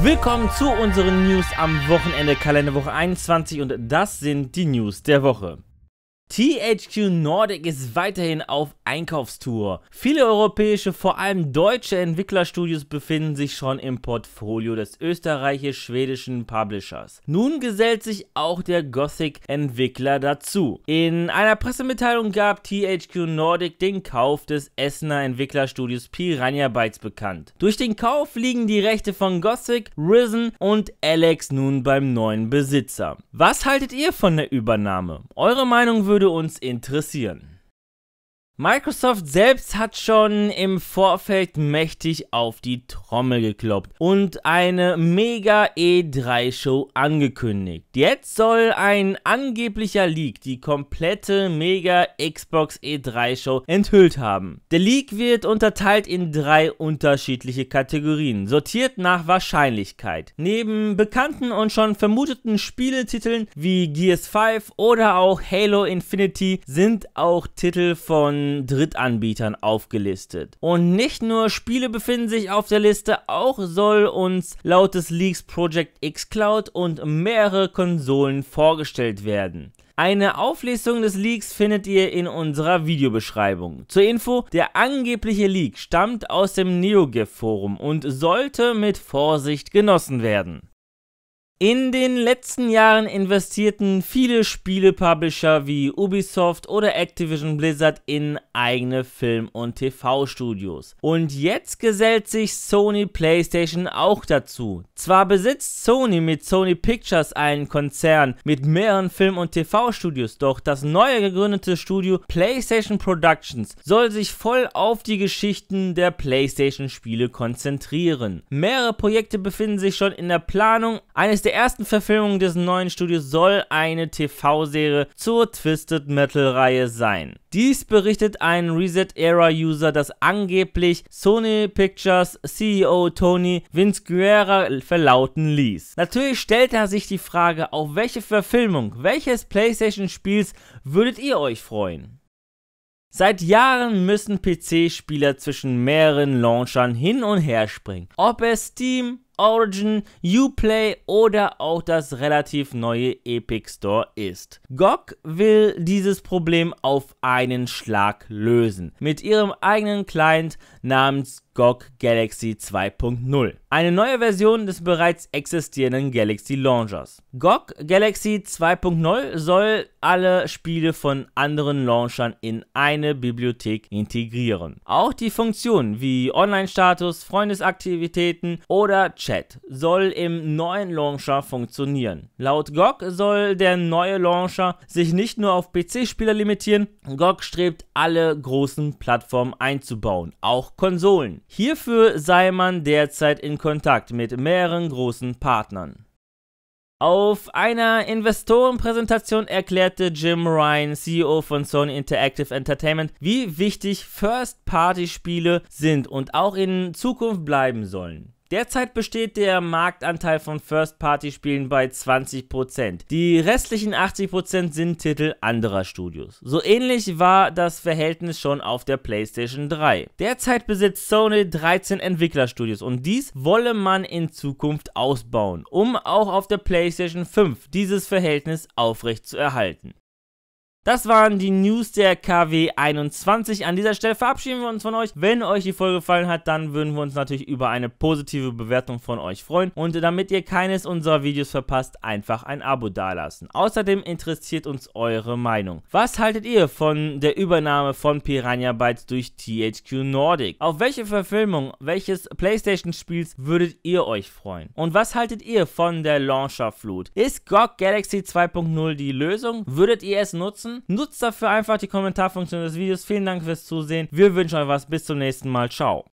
Willkommen zu unseren News am Wochenende Kalenderwoche 21 und das sind die News der Woche. THQ Nordic ist weiterhin auf Einkaufstour. Viele europäische, vor allem deutsche Entwicklerstudios befinden sich schon im Portfolio des österreichisch-schwedischen Publishers. Nun gesellt sich auch der Gothic-Entwickler dazu. In einer Pressemitteilung gab THQ Nordic den Kauf des Essener Entwicklerstudios Piranha Bytes bekannt. Durch den Kauf liegen die Rechte von Gothic, Risen und Alex nun beim neuen Besitzer. Was haltet ihr von der Übernahme? Eure Meinung würde uns interessieren. Microsoft selbst hat schon im Vorfeld mächtig auf die Trommel gekloppt und eine mega E3-Show angekündigt. Jetzt soll ein angeblicher Leak die komplette mega Xbox E3-Show enthüllt haben. Der Leak wird unterteilt in drei unterschiedliche Kategorien, sortiert nach Wahrscheinlichkeit. Neben bekannten und schon vermuteten Spieletiteln wie Gears 5 oder auch Halo Infinity sind auch Titel von Drittanbietern aufgelistet. Und nicht nur Spiele befinden sich auf der Liste, auch soll uns laut des Leaks Project X Cloud und mehrere Konsolen vorgestellt werden. Eine Auflistung des Leaks findet ihr in unserer Videobeschreibung. Zur Info, der angebliche Leak stammt aus dem NeoGIF Forum und sollte mit Vorsicht genossen werden. In den letzten Jahren investierten viele Spielepublisher wie Ubisoft oder Activision Blizzard in eigene Film- und TV-Studios. Und jetzt gesellt sich Sony PlayStation auch dazu. Zwar besitzt Sony mit Sony Pictures einen Konzern mit mehreren Film- und TV-Studios, doch das neu gegründete Studio PlayStation Productions soll sich voll auf die Geschichten der PlayStation-Spiele konzentrieren. Mehrere Projekte befinden sich schon in der Planung. Eines der der ersten Verfilmung des neuen Studios soll eine TV-Serie zur Twisted Metal-Reihe sein. Dies berichtet ein Reset-Era-User, dass angeblich Sony Pictures CEO Tony Vinsguerra verlauten ließ. Natürlich stellt er sich die Frage, auf welche Verfilmung, welches PlayStation-Spiels würdet ihr euch freuen? Seit Jahren müssen PC-Spieler zwischen mehreren Launchern hin und her springen. Ob es Steam, Origin, Uplay oder auch das relativ neue Epic Store ist. GOG will dieses Problem auf einen Schlag lösen mit ihrem eigenen Client namens GOG Galaxy 2.0 eine neue Version des bereits existierenden Galaxy Launchers. GOG Galaxy 2.0 soll alle Spiele von anderen Launchern in eine Bibliothek integrieren. Auch die Funktionen wie Online-Status, Freundesaktivitäten oder Chat soll im neuen Launcher funktionieren. Laut GOG soll der neue Launcher sich nicht nur auf PC-Spieler limitieren, GOG strebt alle großen Plattformen einzubauen, auch Konsolen. Hierfür sei man derzeit in Kontakt mit mehreren großen Partnern. Auf einer Investorenpräsentation erklärte Jim Ryan, CEO von Sony Interactive Entertainment, wie wichtig First-Party-Spiele sind und auch in Zukunft bleiben sollen. Derzeit besteht der Marktanteil von First-Party-Spielen bei 20%. Die restlichen 80% sind Titel anderer Studios. So ähnlich war das Verhältnis schon auf der PlayStation 3. Derzeit besitzt Sony 13 Entwicklerstudios und dies wolle man in Zukunft ausbauen, um auch auf der PlayStation 5 dieses Verhältnis aufrecht zu erhalten. Das waren die News der KW21. An dieser Stelle verabschieden wir uns von euch. Wenn euch die Folge gefallen hat, dann würden wir uns natürlich über eine positive Bewertung von euch freuen. Und damit ihr keines unserer Videos verpasst, einfach ein Abo dalassen. Außerdem interessiert uns eure Meinung. Was haltet ihr von der Übernahme von Piranha Bytes durch THQ Nordic? Auf welche Verfilmung welches Playstation-Spiels würdet ihr euch freuen? Und was haltet ihr von der Launcher-Flut? Ist GOG Galaxy 2.0 die Lösung? Würdet ihr es nutzen? lassen. Nutzt dafür einfach die Kommentarfunktion des Videos. Vielen Dank fürs Zusehen. Wir wünschen euch was. Bis zum nächsten Mal. Ciao.